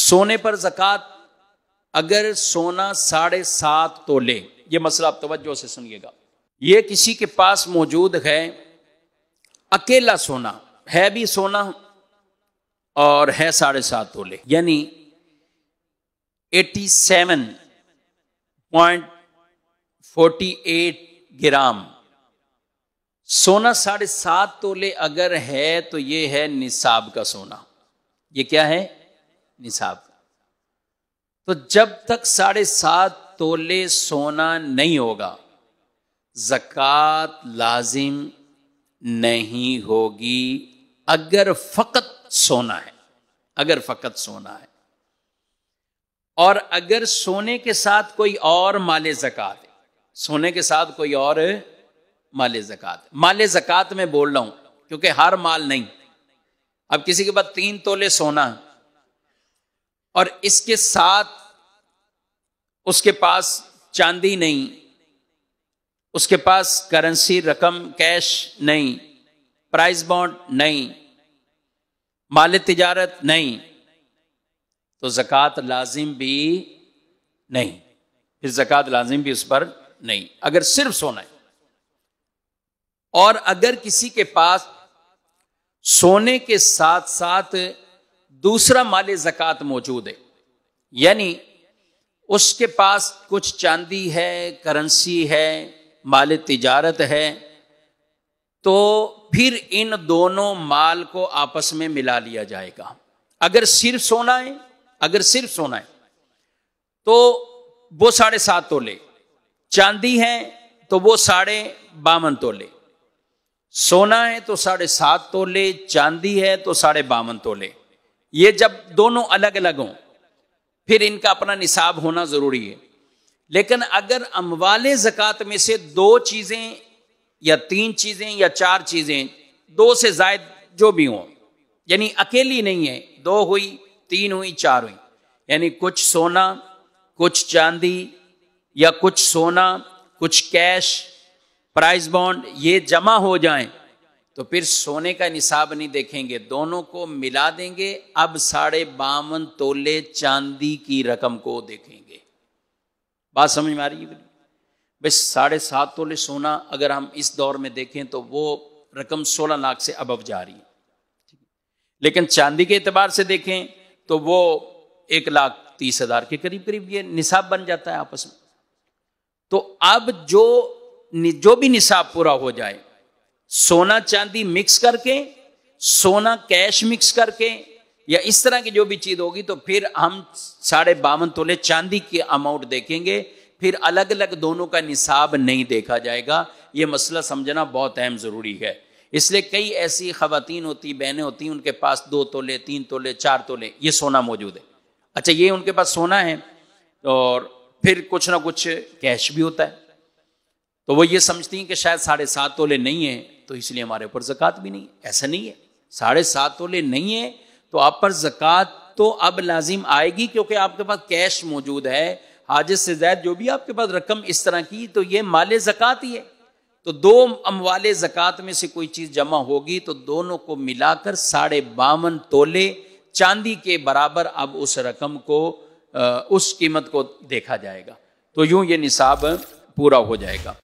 सोने पर जक़ात अगर सोना साढ़े सात तोले ये मसला आप तवज्जो से सुनिएगा ये किसी के पास मौजूद है अकेला सोना है भी सोना और है साढ़े सात तोले यानी eighty seven point forty eight gram सोना साढ़े सात तोले अगर है तो ये है निसाब का सोना ये क्या है निसाब तो जब तक साढ़े सात तोले सोना नहीं होगा जक़ात लाजिम नहीं होगी अगर फ़कत सोना है अगर फ़कत सोना है और अगर सोने के साथ कोई और माले ज़क़ात है सोने के साथ कोई और माले ज़क़ात माले ज़क़ात में बोल रहा हूं क्योंकि हर माल नहीं अब किसी के पास तीन तोले सोना है और इसके साथ उसके पास चांदी नहीं उसके पास करेंसी रकम कैश नहीं प्राइस बॉन्ड नहीं माल तिजारत नहीं तो जक़ात लाजिम भी नहीं फिर जक़ात लाजिम भी उस पर नहीं अगर सिर्फ सोना है और अगर किसी के पास सोने के साथ साथ दूसरा माल ज़क़़त मौजूद है यानी उसके पास कुछ चांदी है करंसी है माल तजारत है तो फिर इन दोनों माल को आपस में मिला लिया जाएगा अगर सिर्फ सोना है अगर सिर्फ सोना है तो वो साढ़े सात तोले चांदी है तो वो साढ़े बावन तोले सोना है तो साढ़े सात तोले चांदी है तो साढ़े बावन तोले ये जब दोनों अलग अलग हों फिर इनका अपना निसाब होना ज़रूरी है लेकिन अगर अमवाल ज़क़़त में से दो चीज़ें या तीन चीज़ें या चार चीज़ें दो से जायद जो भी हों यानी अकेली नहीं है दो हुई तीन हुई चार हुई यानी कुछ सोना कुछ चांदी या कुछ सोना कुछ कैश प्राइस बॉन्ड ये जमा हो जाएं तो फिर सोने का निसाब नहीं देखेंगे दोनों को मिला देंगे अब साढ़े बावन तोले चांदी की रकम को देखेंगे बात समझ में आ रही है बस साढ़े सात तोले सोना अगर हम इस दौर में देखें तो वो रकम सोलह लाख से अबव जा रही है लेकिन चांदी के एतबार से देखें तो वो एक लाख तीस हजार के करीब करीब ये निसाब बन जाता है आपस में तो अब जो जो भी निसाब पूरा हो जाए सोना चांदी मिक्स करके सोना कैश मिक्स करके या इस तरह की जो भी चीज होगी तो फिर हम साढ़े बावन तोले चांदी के अमाउंट देखेंगे फिर अलग अलग दोनों का निसाब नहीं देखा जाएगा ये मसला समझना बहुत अहम ज़रूरी है इसलिए कई ऐसी खवतिन होती बहनें होती उनके पास दो तोले तीन तोले चार तोले ये सोना मौजूद है अच्छा ये उनके पास सोना है और फिर कुछ ना कुछ कैश भी होता है तो वो ये समझती हैं कि शायद साढ़े सात तोले नहीं है तो इसलिए हमारे ऊपर ज़क़़त भी नहीं है ऐसा नहीं है साढ़े सात तोले नहीं है तो आप पर ज़क़़त तो अब लाजिम आएगी क्योंकि आपके पास कैश मौजूद है हाजिर से ज़ायद जो भी आपके पास रकम इस तरह की तो ये माले ज़क़़त ही है तो दो अमवाल जक़ात में से कोई चीज़ जमा होगी तो दोनों को मिलाकर साढ़े बावन तोले चांदी के बराबर अब उस रकम को उस कीमत को देखा जाएगा तो यूं ये निसाब पूरा हो जाएगा